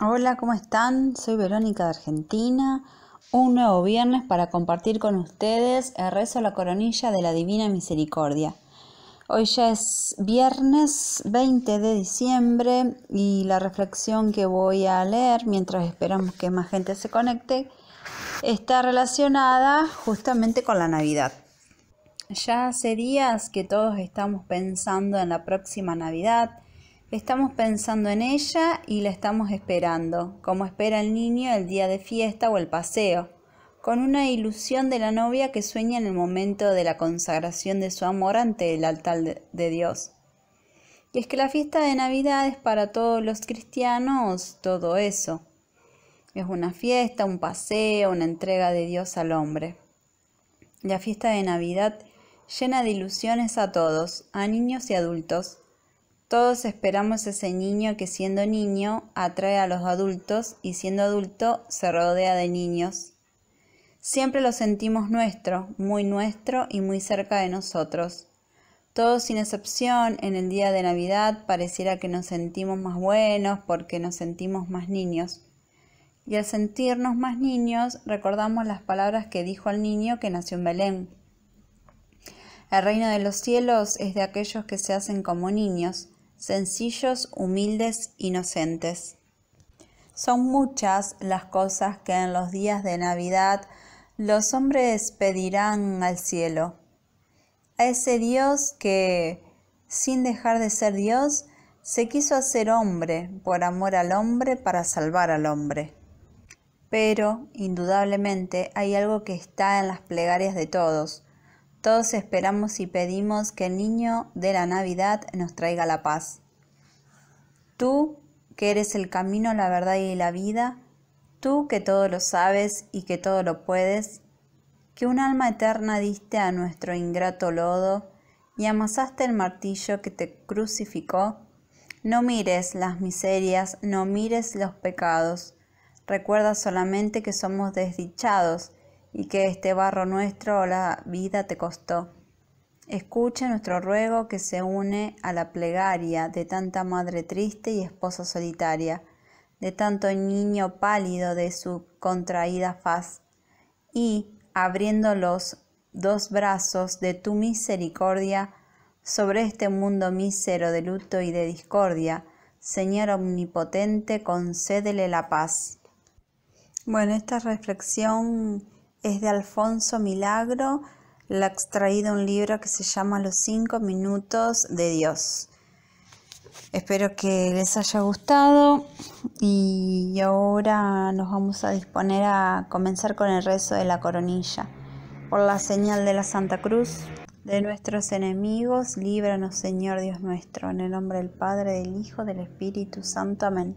Hola, ¿cómo están? Soy Verónica de Argentina. Un nuevo viernes para compartir con ustedes el rezo a la coronilla de la Divina Misericordia. Hoy ya es viernes 20 de diciembre y la reflexión que voy a leer mientras esperamos que más gente se conecte está relacionada justamente con la Navidad. Ya hace días que todos estamos pensando en la próxima Navidad Estamos pensando en ella y la estamos esperando, como espera el niño el día de fiesta o el paseo, con una ilusión de la novia que sueña en el momento de la consagración de su amor ante el altar de Dios. Y es que la fiesta de Navidad es para todos los cristianos todo eso. Es una fiesta, un paseo, una entrega de Dios al hombre. La fiesta de Navidad llena de ilusiones a todos, a niños y adultos, todos esperamos ese niño que siendo niño atrae a los adultos y siendo adulto se rodea de niños. Siempre lo sentimos nuestro, muy nuestro y muy cerca de nosotros. Todos sin excepción, en el día de Navidad pareciera que nos sentimos más buenos porque nos sentimos más niños. Y al sentirnos más niños, recordamos las palabras que dijo al niño que nació en Belén. El reino de los cielos es de aquellos que se hacen como niños sencillos, humildes, inocentes. Son muchas las cosas que en los días de Navidad los hombres pedirán al cielo. A ese Dios que, sin dejar de ser Dios, se quiso hacer hombre por amor al hombre para salvar al hombre. Pero, indudablemente, hay algo que está en las plegarias de todos, todos esperamos y pedimos que el niño de la Navidad nos traiga la paz. Tú, que eres el camino, la verdad y la vida, tú que todo lo sabes y que todo lo puedes, que un alma eterna diste a nuestro ingrato lodo y amasaste el martillo que te crucificó, no mires las miserias, no mires los pecados, recuerda solamente que somos desdichados, y que este barro nuestro la vida te costó. Escucha nuestro ruego que se une a la plegaria de tanta madre triste y esposa solitaria, de tanto niño pálido de su contraída faz, y, abriendo los dos brazos de tu misericordia, sobre este mundo mísero de luto y de discordia, Señor omnipotente, concédele la paz. Bueno, esta reflexión es de Alfonso Milagro, la extraída de un libro que se llama Los cinco minutos de Dios. Espero que les haya gustado y ahora nos vamos a disponer a comenzar con el rezo de la coronilla. Por la señal de la Santa Cruz, de nuestros enemigos, líbranos Señor Dios nuestro, en el nombre del Padre, del Hijo, del Espíritu Santo. Amén.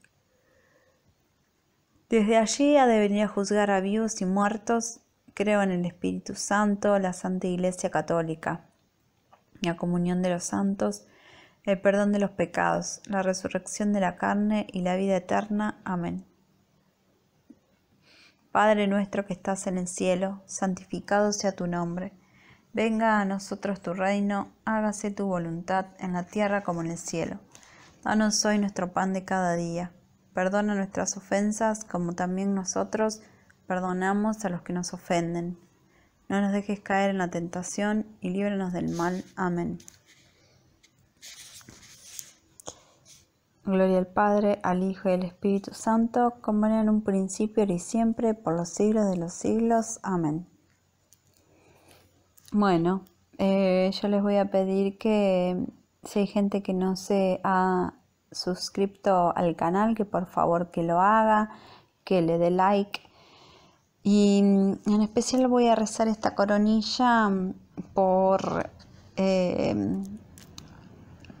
desde allí ha de venir a juzgar a vivos y muertos. Creo en el Espíritu Santo, la Santa Iglesia Católica, la comunión de los santos, el perdón de los pecados, la resurrección de la carne y la vida eterna. Amén. Padre nuestro que estás en el cielo, santificado sea tu nombre. Venga a nosotros tu reino, hágase tu voluntad en la tierra como en el cielo. Danos hoy nuestro pan de cada día Perdona nuestras ofensas como también nosotros perdonamos a los que nos ofenden. No nos dejes caer en la tentación y líbranos del mal. Amén. Gloria al Padre, al Hijo y al Espíritu Santo, como era en un principio, y siempre, por los siglos de los siglos. Amén. Bueno, eh, yo les voy a pedir que si hay gente que no se ha suscripto al canal, que por favor que lo haga, que le dé like. Y mm, en especial voy a rezar esta coronilla mm, por eh,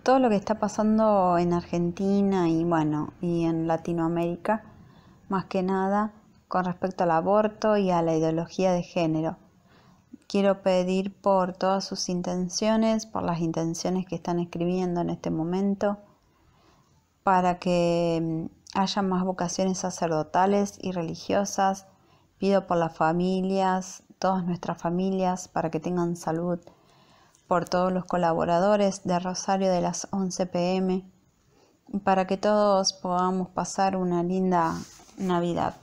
todo lo que está pasando en Argentina y bueno, y en Latinoamérica, más que nada con respecto al aborto y a la ideología de género. Quiero pedir por todas sus intenciones, por las intenciones que están escribiendo en este momento para que mm, haya más vocaciones sacerdotales y religiosas. Pido por las familias, todas nuestras familias, para que tengan salud, por todos los colaboradores de Rosario de las 11 pm, para que todos podamos pasar una linda Navidad.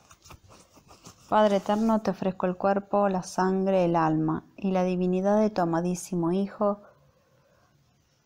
Padre eterno, te ofrezco el cuerpo, la sangre, el alma y la divinidad de tu amadísimo Hijo,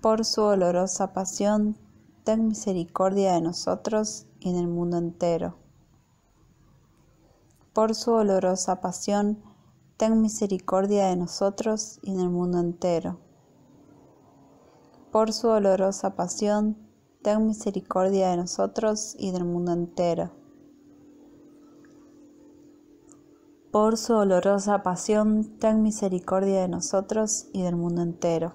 por su dolorosa pasión, ten misericordia de nosotros y del mundo entero. Por su olorosa pasión, ten misericordia de nosotros y del mundo entero. Por su dolorosa pasión, ten misericordia de nosotros y del mundo entero. Por su dolorosa pasión, ten misericordia de nosotros y del mundo entero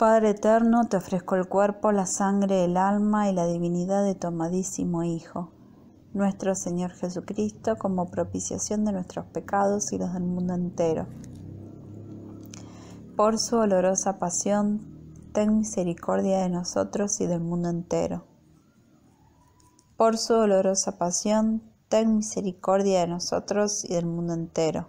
Padre eterno, te ofrezco el cuerpo, la sangre, el alma y la divinidad de tu amadísimo Hijo, nuestro Señor Jesucristo, como propiciación de nuestros pecados y los del mundo entero. Por su olorosa pasión, ten misericordia de nosotros y del mundo entero. Por su dolorosa pasión, ten misericordia de nosotros y del mundo entero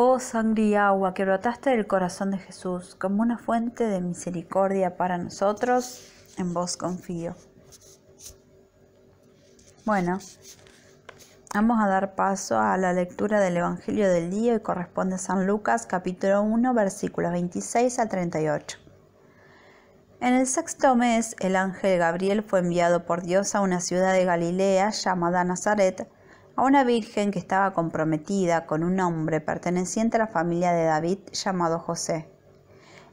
Oh sangre y agua que brotaste del corazón de Jesús como una fuente de misericordia para nosotros, en vos confío. Bueno, vamos a dar paso a la lectura del Evangelio del día y corresponde a San Lucas capítulo 1 versículos 26 al 38. En el sexto mes, el ángel Gabriel fue enviado por Dios a una ciudad de Galilea llamada Nazaret, a una virgen que estaba comprometida con un hombre perteneciente a la familia de David llamado José.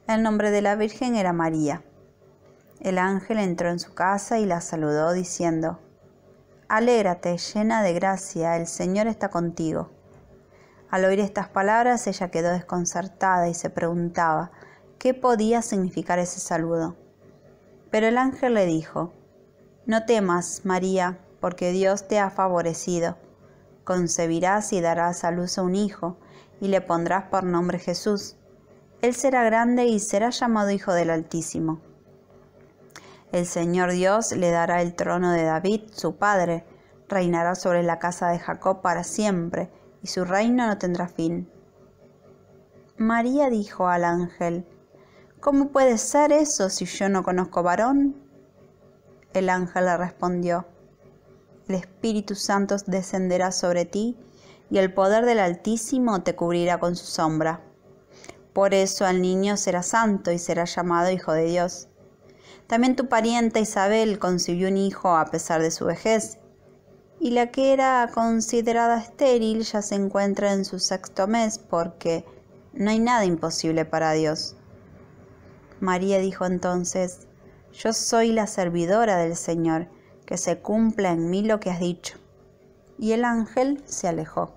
El nombre de la virgen era María. El ángel entró en su casa y la saludó diciendo, Alégrate, llena de gracia, el Señor está contigo. Al oír estas palabras ella quedó desconcertada y se preguntaba qué podía significar ese saludo. Pero el ángel le dijo, No temas, María, porque Dios te ha favorecido. Concebirás y darás a luz a un hijo, y le pondrás por nombre Jesús. Él será grande y será llamado Hijo del Altísimo. El Señor Dios le dará el trono de David, su padre, reinará sobre la casa de Jacob para siempre, y su reino no tendrá fin. María dijo al ángel, ¿Cómo puede ser eso si yo no conozco varón? El ángel le respondió, el Espíritu Santo descenderá sobre ti, y el poder del Altísimo te cubrirá con su sombra. Por eso al niño será santo y será llamado Hijo de Dios. También tu pariente Isabel concibió un hijo a pesar de su vejez, y la que era considerada estéril ya se encuentra en su sexto mes porque no hay nada imposible para Dios. María dijo entonces, Yo soy la servidora del Señor, que se cumpla en mí lo que has dicho. Y el ángel se alejó.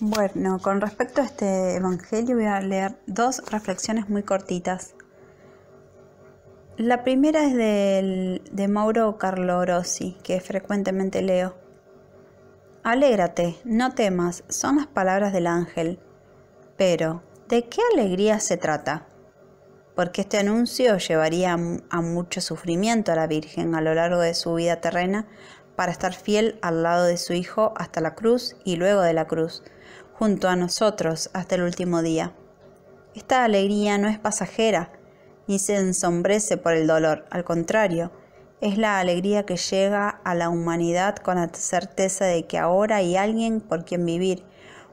Bueno, con respecto a este Evangelio voy a leer dos reflexiones muy cortitas. La primera es de Mauro Carlo que frecuentemente leo. Alégrate, no temas, son las palabras del ángel. Pero, ¿de qué alegría se trata? porque este anuncio llevaría a mucho sufrimiento a la Virgen a lo largo de su vida terrena para estar fiel al lado de su Hijo hasta la cruz y luego de la cruz, junto a nosotros hasta el último día. Esta alegría no es pasajera, ni se ensombrece por el dolor, al contrario, es la alegría que llega a la humanidad con la certeza de que ahora hay alguien por quien vivir,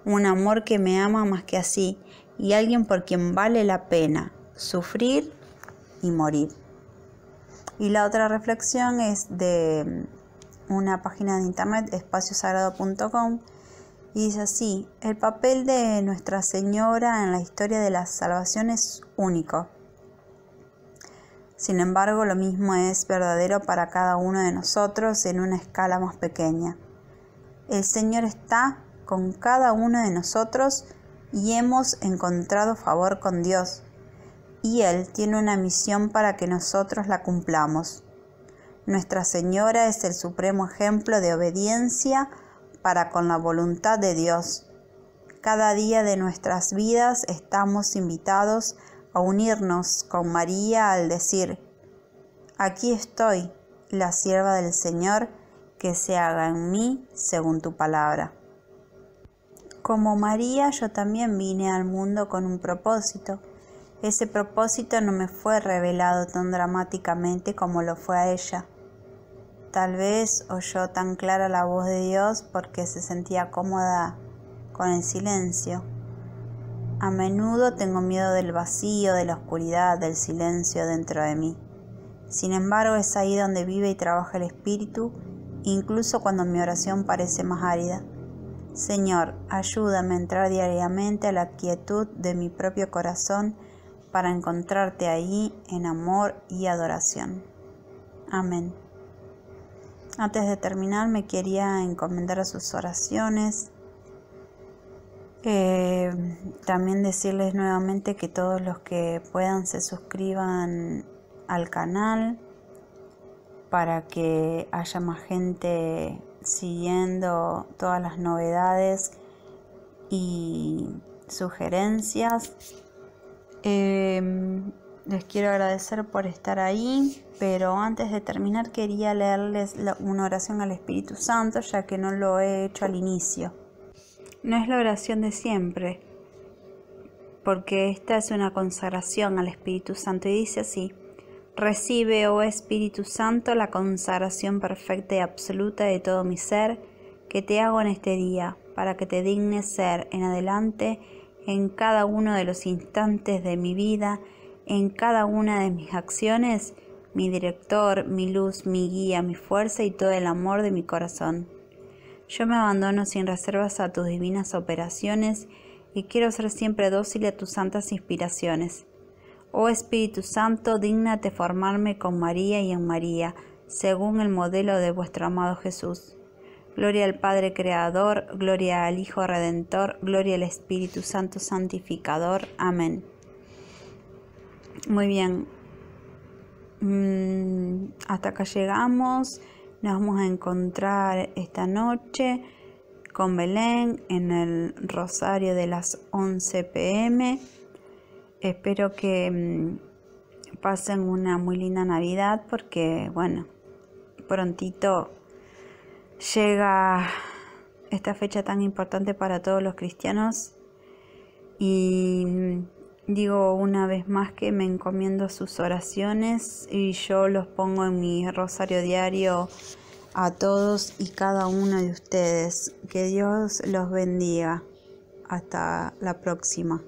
un amor que me ama más que así, y alguien por quien vale la pena, sufrir y morir. Y la otra reflexión es de mm, una página de internet, espaciosagrado.com, y dice así, el papel de Nuestra Señora en la historia de la salvación es único. Sin embargo, lo mismo es verdadero para cada uno de nosotros en una escala más pequeña. El Señor está con cada uno de nosotros y hemos encontrado favor con Dios y Él tiene una misión para que nosotros la cumplamos. Nuestra Señora es el supremo ejemplo de obediencia para con la voluntad de Dios. Cada día de nuestras vidas estamos invitados a unirnos con María al decir, Aquí estoy, la sierva del Señor, que se haga en mí según tu palabra. Como María yo también vine al mundo con un propósito, ese propósito no me fue revelado tan dramáticamente como lo fue a ella. Tal vez oyó tan clara la voz de Dios porque se sentía cómoda con el silencio. A menudo tengo miedo del vacío, de la oscuridad, del silencio dentro de mí. Sin embargo, es ahí donde vive y trabaja el Espíritu, incluso cuando mi oración parece más árida. Señor, ayúdame a entrar diariamente a la quietud de mi propio corazón para encontrarte ahí en amor y adoración. Amén. Antes de terminar me quería encomendar a sus oraciones. Eh, también decirles nuevamente que todos los que puedan se suscriban al canal para que haya más gente siguiendo todas las novedades y sugerencias Em, les quiero agradecer por estar ahí, pero antes de terminar quería leerles una oración al Espíritu Santo, ya que no lo he hecho al inicio. No es la oración de siempre, porque esta es una consagración al Espíritu Santo y dice así, recibe, oh Espíritu Santo, la consagración perfecta y absoluta de todo mi ser que te hago en este día, para que te dignes ser en adelante en cada uno de los instantes de mi vida, en cada una de mis acciones, mi director, mi luz, mi guía, mi fuerza y todo el amor de mi corazón. Yo me abandono sin reservas a tus divinas operaciones y quiero ser siempre dócil a tus santas inspiraciones. Oh Espíritu Santo, dignate formarme con María y en María, según el modelo de vuestro amado Jesús. Gloria al Padre Creador, gloria al Hijo Redentor, gloria al Espíritu Santo Santificador. Amén. Muy bien. Mm, hasta acá llegamos. Nos vamos a encontrar esta noche con Belén en el Rosario de las 11 pm. Espero que mm, pasen una muy linda Navidad porque, bueno, prontito llega esta fecha tan importante para todos los cristianos y mm, digo una vez más que me encomiendo sus oraciones y yo los pongo en mi rosario diario a todos y cada uno de ustedes. Que Dios los bendiga. Hasta la próxima.